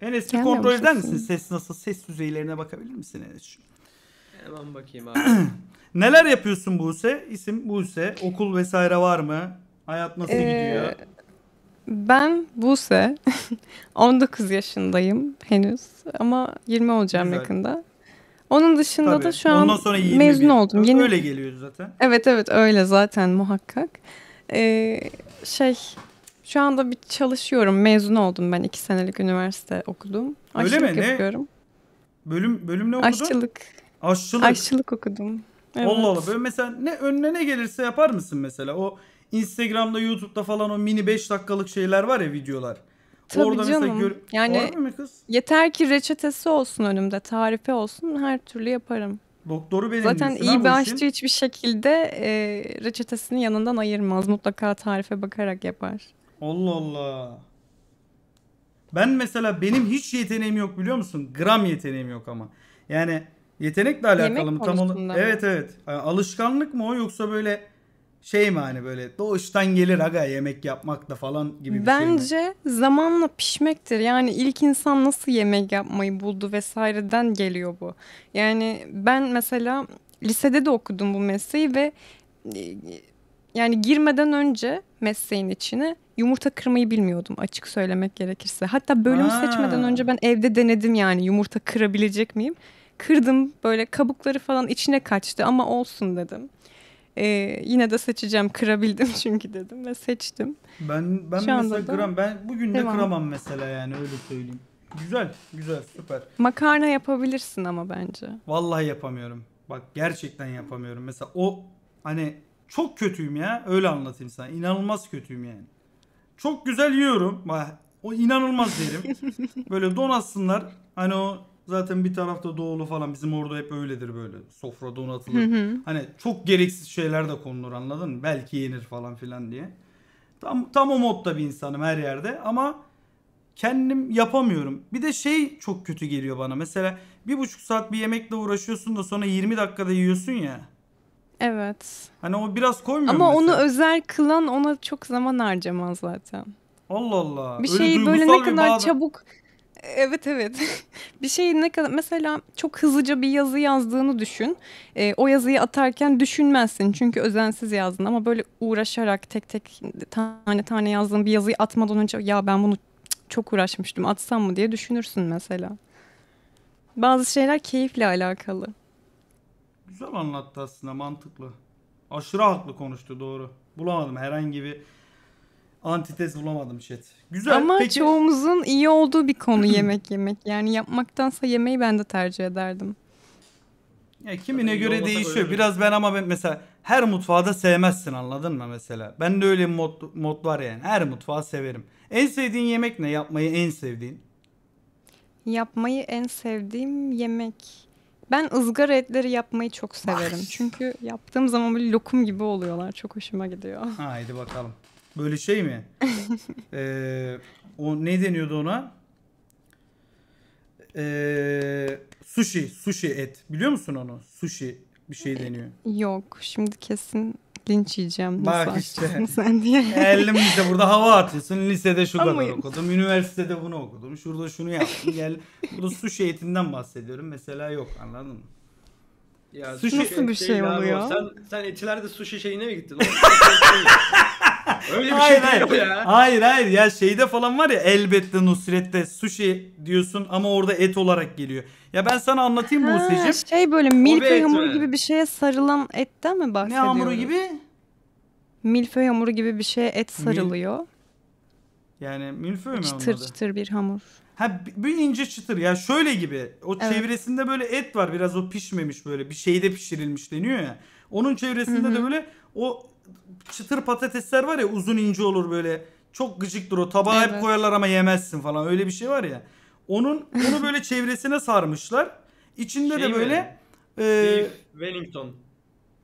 Enes bir kontrol eder misin? Ses nasıl? Ses düzeylerine bakabilir misin Enes? Hemen bakayım abi. Neler yapıyorsun Buse? İsim Buse. Okul vesaire var mı? Hayat nasıl Ee, gidiyor? Ben Buse. 19 yaşındayım henüz ama 20 olacağım Güzel. yakında. Onun dışında da Tabii. şu an sonra 21. mezun oldum. Yeni Öyle geliyor zaten. Evet evet öyle zaten muhakkak. Ee, şey şu anda bir çalışıyorum. Mezun oldum ben. iki senelik üniversite okudum. Öyle Aşçılık mi? Ne? Bölüm, bölüm ne okudun? Aşçılık. Aşçılık. Aşçılık okudum. Evet. Allah Allah. Böyle mesela ne önüne ne gelirse yapar mısın mesela? O Instagram'da, YouTube'da falan o mini 5 dakikalık şeyler var ya videolar. Tabii Orada canım. gör... yani var mı kız? Yeter ki reçetesi olsun önümde, tarifi olsun her türlü yaparım. Doktoru benim Zaten iyi bir aşçı hiçbir şekilde e, reçetesini yanından ayırmaz. Mutlaka tarife bakarak yapar. Allah Allah. Ben mesela benim hiç yeteneğim yok biliyor musun? Gram yeteneğim yok ama. Yani yetenekle alakalı Yemek mı tam olarak? Evet evet. alışkanlık mı o yoksa böyle şey mi hani böyle doğuştan gelir aga yemek yapmak da falan gibi bir Bence şey Bence zamanla pişmektir. Yani ilk insan nasıl yemek yapmayı buldu vesaireden geliyor bu. Yani ben mesela lisede de okudum bu mesleği ve e, yani girmeden önce mesleğin içine yumurta kırmayı bilmiyordum açık söylemek gerekirse. Hatta bölüm seçmeden önce ben evde denedim yani yumurta kırabilecek miyim? Kırdım böyle kabukları falan içine kaçtı ama olsun dedim. Ee, yine de seçeceğim kırabildim çünkü dedim ve seçtim. Ben ben Şu mesela kıram ben bugün de kıramam mesela yani öyle söyleyeyim. Güzel güzel süper. Makarna yapabilirsin ama bence. Vallahi yapamıyorum. Bak gerçekten yapamıyorum. Mesela o hani çok kötüyüm ya. Öyle anlatayım sana. İnanılmaz kötüyüm yani. Çok güzel yiyorum. O inanılmaz yerim. böyle donatsınlar. Hani o zaten bir tarafta doğulu falan bizim orada hep öyledir böyle. Sofra donatılır. Hani çok gereksiz şeyler de konulur anladın mı? Belki yenir falan filan diye. Tam, tam o modda bir insanım her yerde ama kendim yapamıyorum. Bir de şey çok kötü geliyor bana. Mesela bir buçuk saat bir yemekle uğraşıyorsun da sonra 20 dakikada yiyorsun ya. Evet. Hani o biraz koymuyor Ama mesela. onu özel kılan ona çok zaman harcamaz zaten. Allah Allah. Bir Öyle şeyi böyle ne kadar bağda... çabuk Evet evet. bir şeyi ne kadar mesela çok hızlıca bir yazı yazdığını düşün. E, o yazıyı atarken düşünmezsin çünkü özensiz yazdın ama böyle uğraşarak tek tek tane tane yazdığın bir yazıyı atmadan önce ya ben bunu çok uğraşmıştım atsam mı diye düşünürsün mesela. Bazı şeyler keyifle alakalı. Güzel anlattı aslında mantıklı. Aşırı haklı konuştu doğru. Bulamadım herhangi bir antites bulamadım chat. Güzel. Ama peki... çoğumuzun iyi olduğu bir konu yemek yemek. Yani yapmaktansa yemeği ben de tercih ederdim. Ya kimine Tabii göre değişiyor. Öyle. Biraz ben ama ben mesela her mutfağı da sevmezsin anladın mı mesela? Ben de öyle mod, mod var yani. Her mutfağı severim. En sevdiğin yemek ne? Yapmayı en sevdiğin. Yapmayı en sevdiğim yemek. Ben ızgara etleri yapmayı çok severim. Çünkü yaptığım zaman böyle lokum gibi oluyorlar. Çok hoşuma gidiyor. Haydi bakalım. Böyle şey mi? ee, o ne deniyordu ona? Ee, sushi, sushi et. Biliyor musun onu? Sushi bir şey ee, deniyor. Yok şimdi kesin linç yiyeceğim. Nasıl Bak işte. Sen diye. Elimizde burada hava atıyorsun Lisede şu kadar okudum. Üniversitede bunu okudum. Şurada şunu yaptım. Gel. Burada sushi eğitimden bahsediyorum. Mesela yok anladın mı? Ya sushi Nasıl bir şey, şey oluyor? Sen, sen etilerde sushi şeyine mi gittin? Öyle bir şey hayır, şey değil hayır. ya. Hayır hayır ya şeyde falan var ya elbette Nusret'te sushi diyorsun ama orada et olarak geliyor. Ya ben sana anlatayım mı Hüseyin'cim? Şey böyle milföy hamuru gibi bir şeye sarılan etten mi bahsediyorsun? Ne hamuru gibi? Milföy hamuru gibi bir şeye et sarılıyor. Yani milföy mü onun çıtır adı? çıtır bir hamur. Ha bi- bir ince çıtır ya şöyle gibi. O Evet. çevresinde böyle et var biraz o pişmemiş böyle bir şeyde pişirilmiş deniyor ya. Onun çevresinde de böyle o çıtır patatesler var ya uzun ince olur böyle. Çok gıcıktır o. Tabağa evet. hep koyarlar ama yemezsin falan. Öyle bir şey var ya. Onun onu böyle çevresine sarmışlar. İçinde şey de böyle e, Beef Wellington.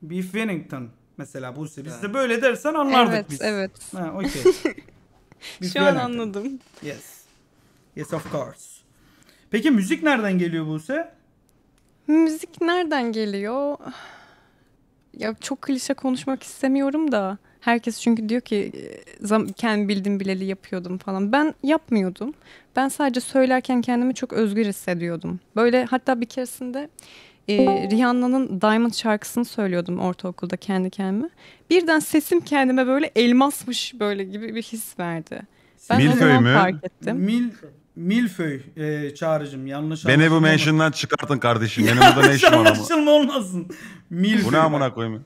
Beef Wellington mesela bu ise biz de böyle dersen anlardık evet, biz. Evet, evet. okey. Şu an anladım. Yes. Yes of course. Peki müzik nereden geliyor bu Buse? Müzik nereden geliyor? ya çok klişe konuşmak istemiyorum da herkes çünkü diyor ki e, zam, kendi bildim bileli yapıyordum falan. Ben yapmıyordum. Ben sadece söylerken kendimi çok özgür hissediyordum. Böyle hatta bir keresinde e, Rihanna'nın Diamond şarkısını söylüyordum ortaokulda kendi kendime. Birden sesim kendime böyle elmasmış böyle gibi bir his verdi. Ben Milköy mü? fark ettim. Milköy. Milföy e, çağrıcım yanlış Beni bu mention'dan çıkartın kardeşim. Benim burada ne işim var ama. anlaşılma olmasın. Milföy. Bu ne amına koyayım?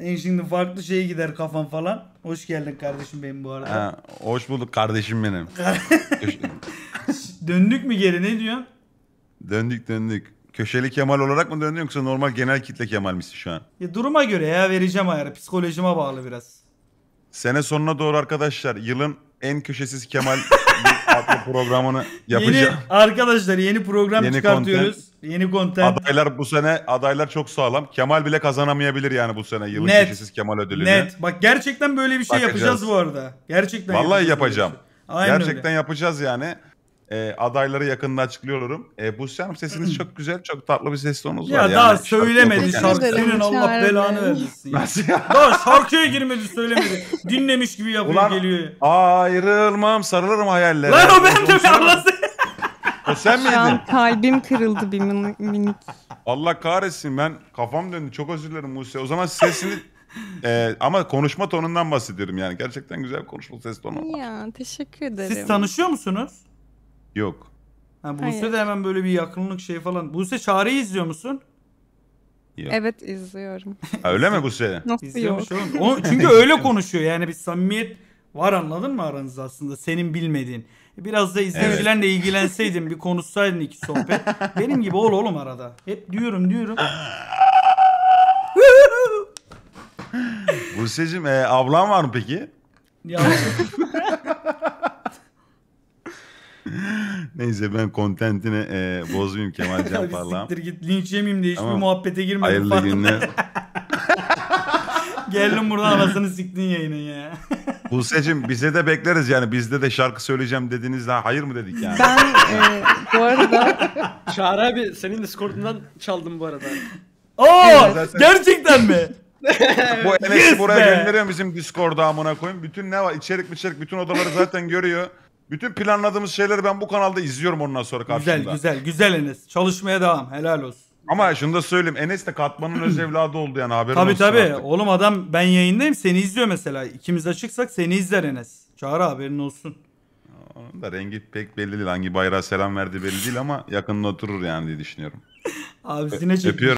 En şimdi farklı şey gider kafan falan. Hoş geldin kardeşim benim bu arada. Ha, hoş bulduk kardeşim benim. Döndük mü geri ne diyor? döndük döndük. Köşeli Kemal olarak mı döndün yoksa normal genel kitle Kemal misin şu an? Ya duruma göre ya vereceğim ayarı. Psikolojime bağlı biraz. Sene sonuna doğru arkadaşlar yılın en köşesiz Kemal adlı programını yapacağım. Yeni, arkadaşlar yeni program yeni çıkartıyoruz. Content. Yeni content. Adaylar bu sene adaylar çok sağlam. Kemal bile kazanamayabilir yani bu sene yılın Net. kişisiz Kemal ödülünü. Net. Bak gerçekten böyle bir şey Bakacağız. yapacağız bu arada. Gerçekten Vallahi yapacağım. Şey. Aynen gerçekten öyle. yapacağız yani. E, adayları yakında açıklıyorum. E, ee, Buse Hanım sesiniz hmm. çok güzel, çok tatlı bir ses tonunuz var. Ya yani. daha söylemedi şarkı. Senin Allah belanı versin. Nasıl ya? Daha şarkıya girmedi söylemedi. Dinlemiş gibi yapıyor Ulan, geliyor. ayrılmam sarılırım hayallere. Lan o ben de Allah'sı. O sen miydin? Şu an kalbim kırıldı bir min minik. Allah kahretsin ben kafam döndü. Çok özür dilerim Muse. O zaman sesini ee, ama konuşma tonundan bahsediyorum yani. Gerçekten güzel konuşma ses tonu. Ya teşekkür ederim. Siz tanışıyor musunuz? Yok. Ha, Buse Hayır. de hemen böyle bir yakınlık şey falan. Buse Çağrı'yı izliyor musun? Yok. Evet izliyorum. Ha, öyle mi Buse? Nasıl yok? oğlum. çünkü öyle konuşuyor yani bir samimiyet var anladın mı aranızda aslında senin bilmediğin. Biraz da izleyicilerle ilgilenseydin bir konuşsaydın iki sohbet. Benim gibi ol oğlum arada. Hep diyorum diyorum. Buse'cim e, ablan var mı peki? Ya. Neyse ben kontentini e, bozmayayım Kemal Can Parlağım. Siktir git linç yemeyeyim diye hiçbir tamam. muhabbete girmedim. Hayırlı falan. günler. Geldim buradan anasını siktin yayını ya. Buse'cim bize de bekleriz yani. Bizde de şarkı söyleyeceğim dediniz daha hayır mı dedik yani. Ben e, bu arada... Çağrı abi senin Discord'undan çaldım bu arada. Oo Zaten- gerçekten mi? Bu Enes'i buraya gönderiyorum bizim Discord'a amına koyayım. Bütün ne var içerik içerik bütün odaları zaten görüyor. Bütün planladığımız şeyleri ben bu kanalda izliyorum ondan sonra karşımda. Güzel güzel güzel Enes. Çalışmaya devam. Helal olsun. Ama şunu da söyleyeyim. Enes de katmanın öz evladı oldu yani haberin Tabii olsun tabii. artık. Oğlum adam ben yayındayım seni izliyor mesela. İkimiz açıksak seni izler Enes. Çağır, haberin olsun. Onun da rengi pek belli değil. Hangi bayrağa selam verdi belli değil ama yakında oturur yani diye düşünüyorum. Abisine çekmiş. Öpüyorum.